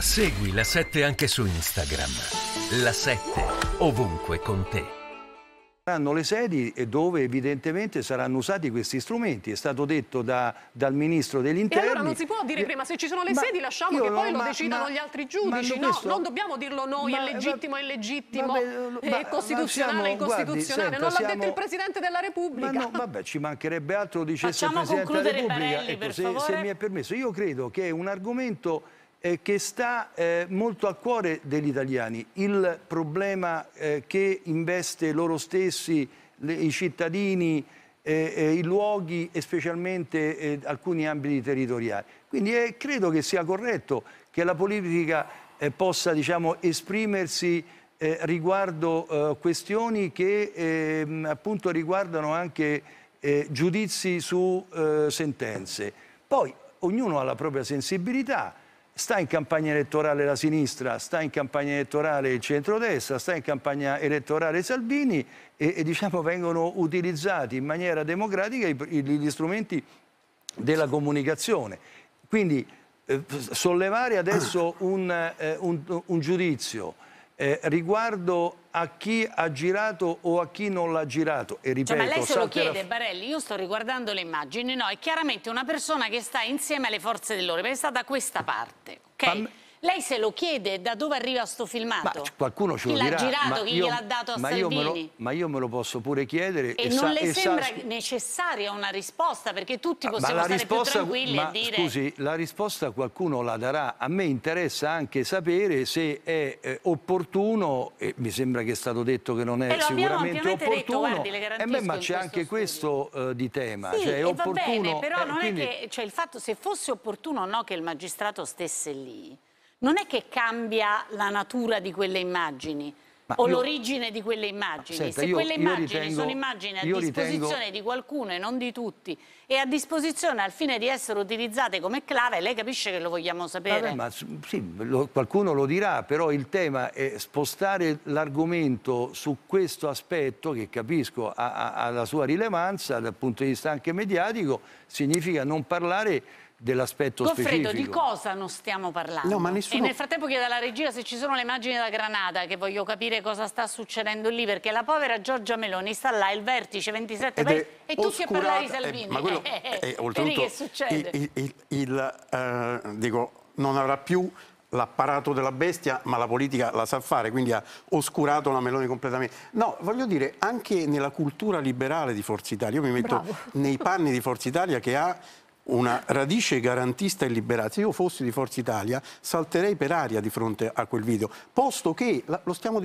Segui la 7 anche su Instagram. La 7 ovunque con te. Saranno le sedi dove evidentemente saranno usati questi strumenti, è stato detto da, dal ministro dell'interno. E allora non si può dire prima se ci sono le ma sedi lasciamo che poi no, lo decidano ma, gli altri giudici, no, questo, non dobbiamo dirlo noi, è legittimo, è illegittimo, è costituzionale, è incostituzionale, non l'ha siamo, detto il Presidente della Repubblica. Ma no, vabbè, ci mancherebbe altro, dicesse Facciamo il Presidente della Repubblica, Barelli, ecco, se, se mi è permesso. Io credo che è un argomento eh, che sta eh, molto a cuore degli italiani, il problema eh, che investe loro stessi, le, i cittadini, eh, eh, i luoghi e specialmente eh, alcuni ambiti territoriali. Quindi credo che sia corretto che la politica possa diciamo, esprimersi riguardo questioni che ehm, appunto riguardano anche giudizi su sentenze. Poi ognuno ha la propria sensibilità, sta in campagna elettorale la sinistra, sta in campagna elettorale il centrodestra, sta in campagna elettorale Salvini e, e diciamo, vengono utilizzati in maniera democratica i, gli strumenti della comunicazione. Quindi eh, sollevare adesso un, eh, un, un giudizio eh, riguardo a chi ha girato o a chi non l'ha girato. E ripeto, cioè, ma lei se lo chiede, la... Barelli, io sto riguardando le immagini, no, è chiaramente una persona che sta insieme alle forze dell'ordine, perché è stata da questa parte, ok? Pam... Lei se lo chiede da dove arriva sto filmato? Ma qualcuno ce chi lo dirà. Chi l'ha girato, chi gliel'ha dato a ma Salvini? Io lo, ma io me lo posso pure chiedere. E, e non sa, le e sembra sa, necessaria una risposta? Perché tutti possiamo ma stare risposta, tranquilli ma, e dire... scusi, la risposta qualcuno la darà. A me interessa anche sapere se è eh, opportuno, e mi sembra che è stato detto che non è e sicuramente opportuno. Detto, guardi, eh beh, ma c'è anche studio. questo eh, di tema. Sì, cioè, è opportuno, bene, però eh, non quindi... è che... Cioè, il fatto se fosse opportuno o no che il magistrato stesse lì non è che cambia la natura di quelle immagini. Ma o l'origine di quelle immagini. Senta, Se io, quelle immagini ritengo, sono immagini a disposizione ritengo... di qualcuno e non di tutti e a disposizione al fine di essere utilizzate come clave, lei capisce che lo vogliamo sapere. Vabbè, ma, sì, lo, qualcuno lo dirà, però il tema è spostare l'argomento su questo aspetto che capisco ha, ha, ha la sua rilevanza dal punto di vista anche mediatico, significa non parlare dell'aspetto specifico. Goffredo, di cosa non stiamo parlando? No, nessuno... E nel frattempo chiedo alla regia se ci sono le immagini da Granada, che voglio capire cosa sta succedendo lì, perché la povera Giorgia Meloni sta là, il vertice 27 paesi, e tu oscurata... che eh, parlavi di Salvini. Eh, ma quello eh, eh, eh, che succede? Il, il, il, eh, dico, non avrà più l'apparato della bestia, ma la politica la sa fare, quindi ha oscurato la Meloni completamente. No, voglio dire, anche nella cultura liberale di Forza Italia, io mi metto Bravo. nei panni di Forza Italia che ha una radice garantista e liberale, se io fossi di Forza Italia salterei per aria di fronte a quel video, posto che lo stiamo dicendo